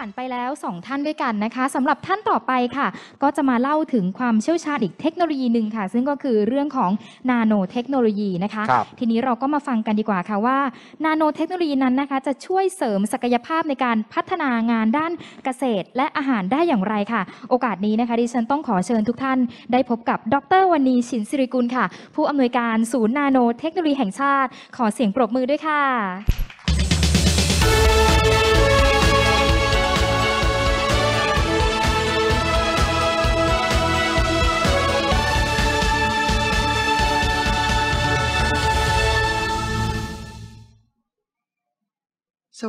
ผ่านไปแล้ว 2 ท่านด้วยกันนะคะสำหรับท่านต่อไปค่ะ ก็จะมาเล่าถึงความเชี่ยวชาญอีกเทคโนโลยีหนึ่งค่ะ ซึ่งก็คือเรื่องของนาโนเทคโนโลยีนะคะคทีนี้เราก็มาฟังกันดีกว่าค่ะว่านาโนเทคโนโลยีนั้นนะคะ จะช่วยเสริมศักยภาพในการพัฒนางานด้านเกษตรและอาหารได้อย่างไรค่ะ โอกาสนี้นะคะดิฉันต้องขอเชิญทุกท่าน ได้พบกับ ดรวันนีชินสิริกุลค่ะผู้อำนวยการศูนย์นาโนเทคโนโลยีแห่งชาติขอเสียงปรบมือด้วยค่ะ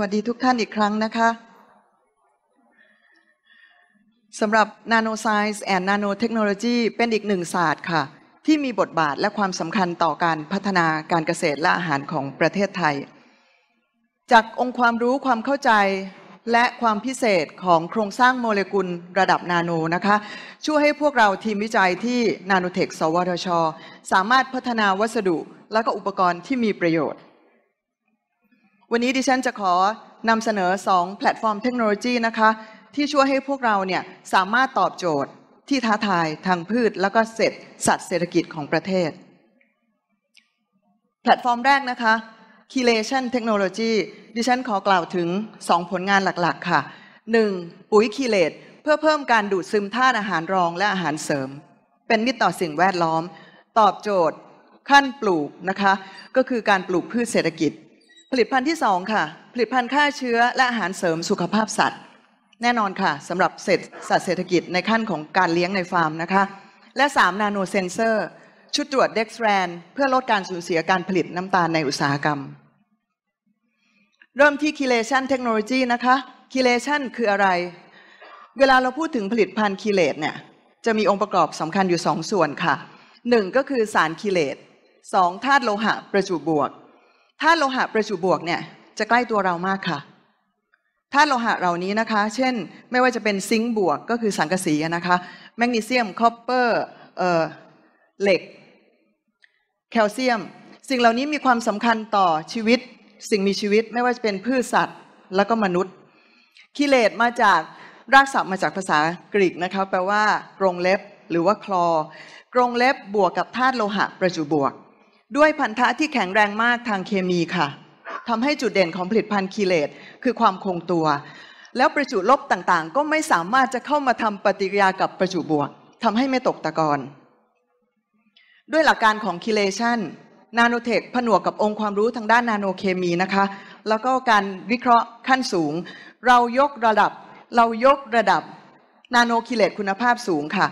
วัสดีทุกท่านอีกครั้งนะคะสำหรับ Nano Science and Nano Technology เป็นอีกหนึ่งศาสตร์ค่ะที่มีบทบาทและความสำคัญต่อการพัฒนาการเกษตรและอาหารของประเทศไทย จากองค์ความรู้ความเข้าใจ และความพิเศษของโครงสร้างโมเลกุลระดับนาโนนะคะช่วยให้พวกเราทีมวิจัยที่นาโนเทคสวทช สามารถพัฒนาวัสดุและก็อุปกรณ์ที่มีประโยชน์วันนี้ดิฉันจะขอนำเสนอ 2 แพลตฟอร์มเทคโนโลยีนะคะ ที่ช่วยให้พวกเราเนี่ยสามารถตอบโจทย์ที่ท้าทายทางพืชแล้วก็เสร็จสัตว์เศรษฐกิจของประเทศ แพลตฟอร์มแรกนะคะ c u r a t i o n Technology ดิฉันขอกล่าวถึง 2 ผลงานหลักๆค่ะ 1. ปุ๋ยคีเลตเพื่อเพิ่มการดูดซึมธาตุอาหารรองและอาหารเสริม เป็นมิตรต่อสิ่งแวดล้อม ตอบโจทย์ ขั้นปลูกนะคะก็คือการปลูกพืชเศรษฐกิจผลิตภัณฑ์ที่สองค่ะ ผลิตภัณฑ์ฆ่าเชื้อและอาหารเสริมสุขภาพสัตว์ แน่นอนค่ะสำหรับเศษฐศเศรษฐกิจในขั้นของการเลี้ยงในฟาร์มนะคะ และ 3 นาโนเซนเซอร์ ชุดตรวจเด็กแรนเพื่อลดการสูญเสียการผลิตน้ำตาลในอุตสาหกรรม เริ่มที่ Chelation Technology นะคะ Chelation คืออะไร เวลาเราพูดถึงผลิตภัณฑ์คิเลตเนี่ยจะมีองค์ประกอบสำคัญอยู่ 2 ส่วนค่ะ 1 ก็คือสารคิเลต2ธาตุโลหะประจุบวกธาตุโลหะประจุบวกเนี่ยจะใกล้ตัวเรามากค่ะธาตุโลหะเหล่านี้นะคะ เช่นไม่ว่าจะเป็นซิงค์บวกก็คือสังกะสีนะคะแมกนีเซียม คอปเปอร์เหล็ก แคลเซียม สิ่งเหล่านี้มีความสำคัญต่อชีวิต สิ่งมีชีวิต ไม่ว่าจะเป็นพืชสัตว์ แล้วก็มนุษย์คิเลสมาจากรากศัพท์มาจากภาษากรีกนะคะแปลว่า กรงเล็บหรือว่าคลอกรงเล็บบวกกับธาตุโลหะประจุบวกด้วยพันธะที่แข็งแรงมากทางเคมีค่ะทำให้จุดเด่นของผลิตภัณฑ์คีเลต คือความคงตัว แล้วประจุลบต่างๆ ก็ไม่สามารถจะเข้ามาทำปฏิกิริยากับประจุบวกทำให้ไม่ตกตะกอนด้วยหลักการของคีเลชันนาโนเทคผนวกกับองค์ความรู้ทางด้านนาโนเคมีนะคะ แล้วก็การวิเคราะห์ขั้นสูง เรายกระดับ เรายกระดับ นาโนคีเลตคุณภาพสูงค่ะ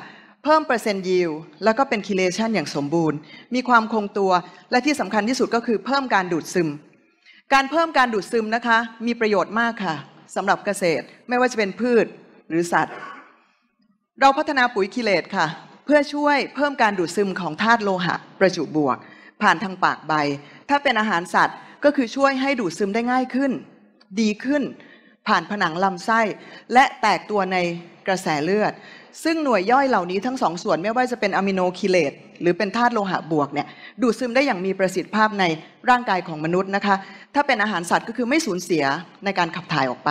พิ่มเปอร์เซ็นต์ยิวแล้วก็เป็น คิเลชันอย่างสมบูรณ์ มีความคงตัว และที่สำคัญที่สุดก็คือเพิ่มการดูดซึม การเพิ่มการดูดซึมนะคะ มีประโยชน์มากค่ะสำหรับเกษตร ไม่ว่าจะเป็นพืชหรือสัตว์ เราพัฒนาปุ๋ยคิเลตค่ะ เพื่อช่วยเพิ่มการดูดซึมของธาตุโลหะ ประจุบวก ผ่านทางปากใบ ถ้าเป็นอาหารสัตว์ก็คือช่วยให้ดูดซึมได้ง่ายขึ้น ดีขึ้น ผ่านผนังลำไส้และแตกตัวในกระแสเลือดซึ่งหน่วยย่อยเหล่านี้ทั้งสองส่วน ไม่ว่าจะเป็นอะมิโนคิเลตหรือเป็นธาตุโลหะบวกเนี่ยดูดซึมได้อย่างมีประสิทธิภาพในร่างกายของมนุษย์นะคะ ถ้าเป็นอาหารสัตว์ก็คือไม่สูญเสียในการขับถ่ายออกไป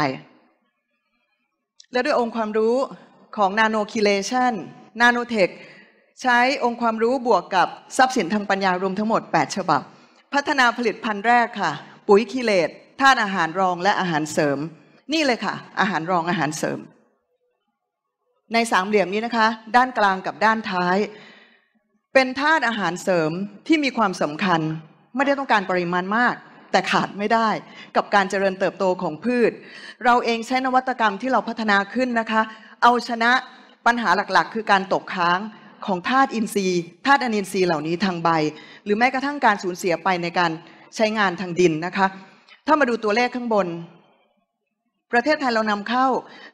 และด้วยองค์ความรู้ของนาโนคิเลชันนาโนเทคใช้องค์ความรู้บวกกับทรัพย์สินทางปัญญารวมทั้งหมด 8 ฉบับ พัฒนาผลิตภัณฑ์แรกค่ะ ปุ๋ยคิเลตธาตุอาหารรองและอาหารเสริม นี่เลยค่ะ อาหารรองอาหารเสริมในสามเหลี่ยมนี้นะคะด้านกลางกับด้านท้าย เป็นธาตุอาหารเสริมที่มีความสำคัญ ไม่ได้ต้องการปริมาณมาก แต่ขาดไม่ได้กับการเจริญเติบโตของพืช เราเองใช้นวัตกรรมที่เราพัฒนาขึ้นนะคะ เอาชนะปัญหาหลักๆ คือการตกค้างของธาตุอินทรีย์ธาตุอนินทรีย์เหล่านี้ทางใบ หรือแม้กระทั่งการสูญเสียไปในการใช้งานทางดินนะคะถ้ามาดูตัวเลขข้างบนประเทศไทยเรานำเข้า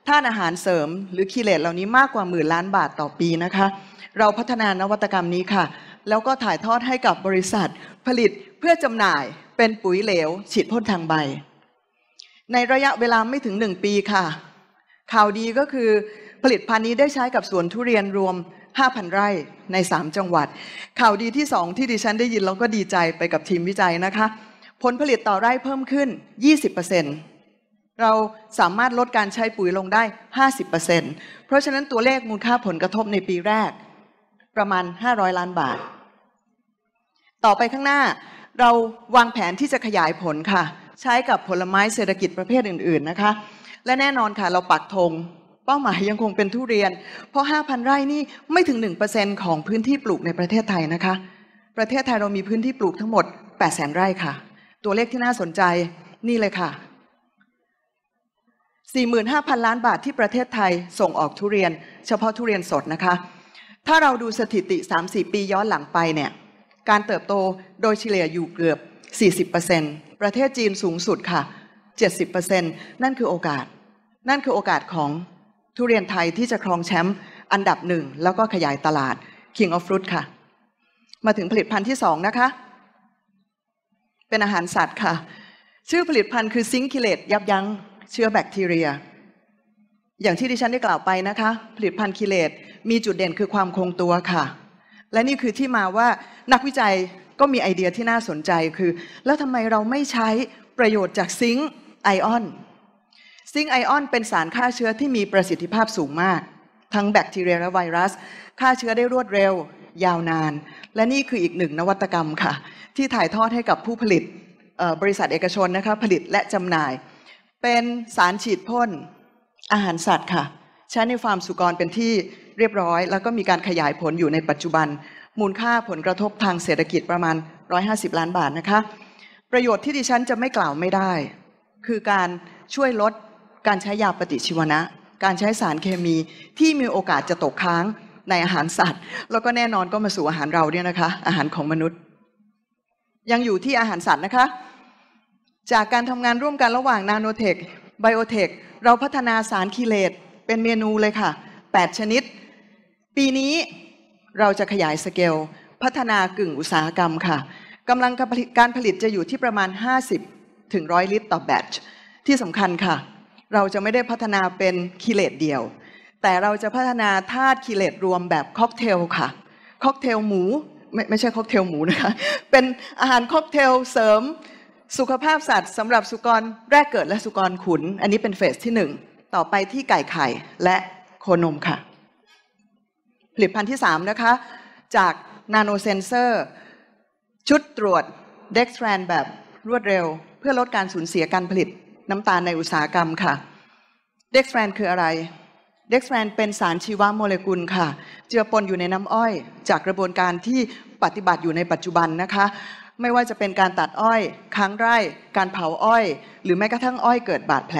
ท่านอาหารเสริมหรือคีเลตเหล่านี้มากกว่าหมื่นล้านบาทต่อปีนะคะ เราพัฒนานวัตกรรมนี้ค่ะ แล้วก็ถ่ายทอดให้กับบริษัทผลิตเพื่อจำหน่ายเป็นปุ๋ยเหลว ฉีดพ่นทางใบ ในระยะเวลาไม่ถึงหนึ่งปีค่ะ ข่าวดีก็คือผลิตภัณฑ์นี้ได้ใช้กับสวนทุเรียนรวม 5,000 ไร่ใน 3 จังหวัด ข่าวดีที่ 2 ที่ดิฉัน ได้ยินแล้วก็ดีใจไปกับทีมวิจัยนะคะ ผลผลิตต่อไร่เพิ่มขึ้น20%เราสามารถลดการใช้ปุ๋ยลงได้ 50%เพราะฉะนั้นตัวเลขมูลค่าผลกระทบในปีแรก ประมาณ 500 ล้านบาท ต่อไปข้างหน้าเราวางแผนที่จะขยายผลค่ะ ใช้กับผลไม้เศรษฐกิจประเภทอื่นๆนะคะ และแน่นอนค่ะเราปักธงเป้าหมายยังคงเป็นทุเรียน เพราะ 5,000 ไร่นี่ไม่ถึง 1%ของพื้นที่ปลูกในประเทศไทยนะคะ ประเทศไทยเรามีพื้นที่ปลูกทั้งหมด 800,000 ไร่ค่ะ ตัวเลขที่น่าสนใจนี่เลยค่ะ45,000 ล้านบาทที่ประเทศไทยส่งออกทุเรียน เฉพาะทุเรียนสดนะคะ ถ้าเราดูสถิติ 3-4 ปีย้อนหลังไปเนี่ย การเติบโตโดยเฉลี่ยอยู่เกือบ 40%ประเทศจีนสูงสุดค่ะ 70%นั่นคือโอกาส นั่นคือโอกาสของทุเรียนไทยที่จะครองแชมป์อันดับหนึ่งแล้วก็ขยายตลาด King of Fruit ค่ะ มาถึงผลิตภัณฑ์ที่สองนะคะ เป็นอาหารสัตว์ค่ะ ชื่อผลิตภัณฑ์คือซิงคิเลตยับยั้งเชื้อแบคทีเรีย อย่างที่ดิฉันได้กล่าวไปนะคะ ผลิตภัณฑ์คิเลตมีจุดเด่นคือความคงตัวค่ะ และนี่คือที่มาว่านักวิจัยก็มีไอเดียที่น่าสนใจคือ แล้วทำไมเราไม่ใช้ประโยชน์จากซิงค์ไอออนซิงค์ไอออน เป็นสารฆ่าเชื้อที่มีประสิทธิภาพสูงมาก ทั้งแบคทีเรีย และไวรัสฆ่าเชื้อได้รวดเร็วยาวนาน และนี่คืออีกหนึ่ง นวัตกรรมค่ะที่ถ่ายทอดให้กับผู้ผลิตบริษัทเอกชนนะคะผลิตและจำหน่ายเป็นสารฉีดพ่น อาหารสัตว์ค่ะใช้ในฟาร์มสุกรเป็นที่เรียบร้อย แล้วก็มีการขยายผลอยู่ในปัจจุบัน มูลค่าผลกระทบทางเศรษฐกิจประมาณ 150 ล้านบาทนะคะ ประโยชน์ที่ดิฉันจะไม่กล่าวไม่ได้ คือการช่วยลดการใช้ยาปฏิชีวนะ การใช้สารเคมีที่มีโอกาสจะตกค้างในอาหารสัตว์ แล้วก็แน่นอนก็มาสู่อาหารเราเนี่ยนะคะ อาหารของมนุษย์ ยังอยู่ที่อาหารสัตว์นะคะจากการทำงานร่วมกันระหว่างนาโนเทคไบโอเทคเราพัฒนาสารคีเลตเป็นเมนูเลยค่ะ 8 ชนิด ปีนี้เราจะขยายสเกลพัฒนากึ่งอุตสาหกรรมค่ะกำลังการผลิตจะอยู่ที่ประมาณ 50ถึงร้อยลิตรต่อแบตช์ที่สำคัญค่ะ เราจะไม่ได้พัฒนาเป็นคีเลตเดียว แต่เราจะพัฒนาธาตุคีเลตรวมแบบค็อกเทลค่ะค็อกเทลหมู ไม่ไม่ใช่ค็อกเทลหมูนะคะเป็นอาหารค็อกเทลเสริมสุขภาพสัตว์สำหรับสุกรแรกเกิดและสุกรขุน อันนี้เป็นเฟสที่หนึ่ง ต่อไปที่ไก่ไข่และโคนมค่ะ ผลิตภัณฑ์ที่สามนะคะ จากนาโนเซนเซอร์ ชุดตรวจเด็กแรนแบบรวดเร็วเพื่อลดการสูญเสียการผลิตน้ำตาลในอุตสาหกรรมค่ะเด็กแรนคืออะไรเด็กแรนเป็นสารชีวโมเลกุลค่ะ เจือปนอยู่ในน้ำอ้อยจากกระบวนการที่ปฏิบัติอยู่ในปัจจุบันนะคะ ไม่ว่าจะเป็นการตัดอ้อยค้างไร่ การเผาอ้อย หรือแม้กระทั่งอ้อยเกิดบาดแผล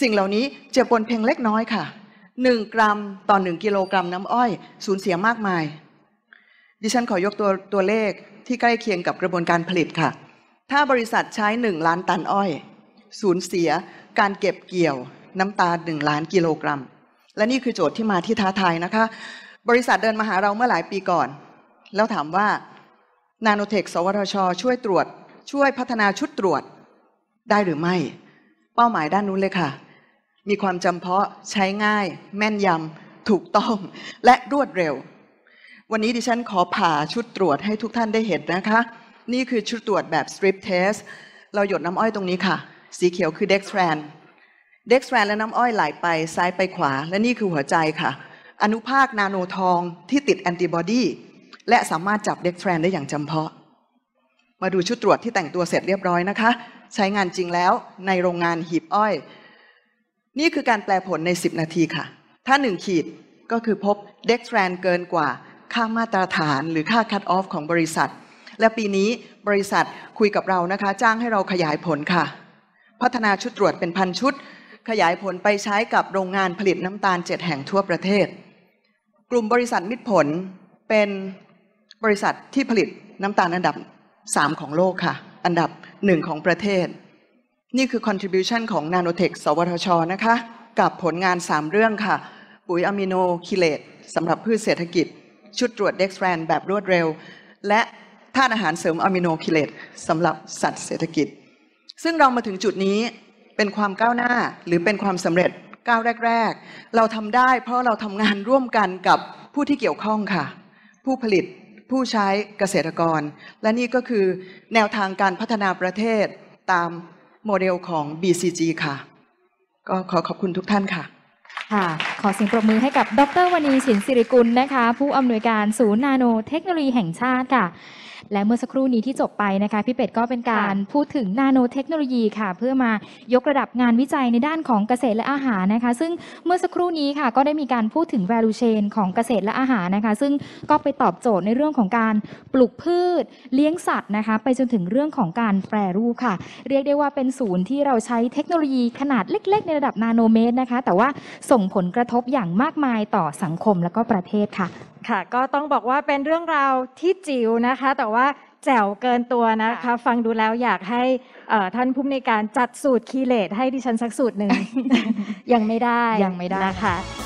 สิ่งเหล่านี้เจ็บปนเพียงเล็กน้อยค่ะ 1 กรัมต่อ 1 กิโลกรัมน้ำอ้อย สูญเสียมากมาย ดิฉันขอยกตัวตัวเลขที่ใกล้เคียงกับกระบวนการผลิตค่ะ ถ้าบริษัทใช้ 1 ล้านตันอ้อย สูญเสีย การเก็บเกี่ยว น้ำตา 1 ล้านกิโลกรัม และนี่คือโจทย์ที่มาที่ท้าทายนะคะ บริษัทเดินมาหาเราเมื่อหลายปีก่อนแล้วถามว่านาโนเทคสวทช ช่วยตรวจช่วยพัฒนาชุดตรวจได้หรือไม่ เป้าหมายด้านนู้นเลยค่ะ มีความจำเพาะใช้ง่าย แม่นยำถูกต้องและรวดเร็ว วันนี้ดิฉันขอผ่าชุดตรวจให้ทุกท่านได้เห็นนะคะ นี่คือชุดตรวจแบบ strip test เราหยดน้ำอ้อยตรงนี้ค่ะ สีเขียวคือ dextran dextran และน้ำอ้อยไหลไปซ้ายไปขวาและนี่คือหัวใจค่ะ อนุภาคนาโนทองที่ติดแอนติบอดีและสามารถจับเด็กแฟนได้อย่างจำเพาะ มาดูชุดตรวจที่แต่งตัวเสร็จเรียบร้อยนะคะ ใช้งานจริงแล้วในโรงงานหีบอ้อย นี่คือการแปลผลใน 10 นาทีค่ะ ถ้า1ขีดก็คือพบเด็กแฟนเกินกว่า ค่ามาตรฐานหรือค่าคัดออฟของบริษัท และปีนี้บริษัทคุยกับเรานะคะจ้างให้เราขยายผลค่ะ พัฒนาชุดตรวจเป็นพันชุดขยายผลไปใช้กับโรงงานผลิตน้ำตาลเจ็ดแห่งทั่วประเทศ กลุ่มบริษัทมิตรผลเป็นบริษัทที่ผลิตน้ำตาลอันดับ 3 ของโลกค่ะ อันดับ 1 ของประเทศ นี่คือ contribution ของ Nanotech สวทช นะคะ กับผลงาน 3 เรื่องค่ะ ปุ๋ยอะมิโนคิเลตสำหรับพืชเศรษฐกิจ ชุดตรวจเด็กแฟนแบบรวดเร็ว และธาตุอาหารเสริมอะมิโนคิเลตสำหรับสัตว์เศรษฐกิจ ซึ่งเรามาถึงจุดนี้เป็นความก้าวหน้าหรือเป็นความสำเร็จก้าวแรกๆเราทำได้เพราะเราทำงานร่วมกันกับผู้ที่เกี่ยวข้องค่ะ ผู้ผลิตผู้ใช้เกษตรกร และนี่ก็คือแนวทางการพัฒนาประเทศตามโมเดลของ BCG ค่ะ ก็ขอขอบคุณทุกท่านค่ะ ค่ะ ขอเสียงปรบมือให้กับดรวณีสินสิริกุลนะคะ ผู้อำนวยการศูนย์นาโนเทคโนโลยีแห่งชาติค่ะและเมื่อสักครู่นี้ที่จบไปนะคะพี่เป็ดก็เป็นการพูดถึงนาโนเทคโนโลยีค่ะเพื่อมายกระดับงานวิจัยในด้านของเกษตรและอาหารนะคะ ซึ่งเมื่อสักครู่นี้ค่ะก็ได้มีการพูดถึง value chain ของเกษตรและอาหารนะคะ ซึ่งก็ไปตอบโจทย์ในเรื่องของการปลูกพืชเลี้ยงสัตว์นะคะ ไปจนถึงเรื่องของการแปรรูป ค่ะ เรียกได้ว่าเป็นศูนย์ที่เราใช้เทคโนโลยีขนาดเล็ก ๆ ในระดับนาโนเมตรนะคะ แต่ว่าส่งผลกระทบอย่างมากมายต่อสังคมและก็ประเทศค่ะค่ะ ก็ต้องบอกว่าเป็นเรื่องราวที่จิ๋วนะคะ แต่ว่าแจ๋วเกินตัวนะคะ ฟังดูแล้วอยากให้ท่านผู้มในการจัดสูตรคีเลตให้ดิฉันสักสูตรหนึ่ง ยังไม่ได้ยังไม่ได้นะคะ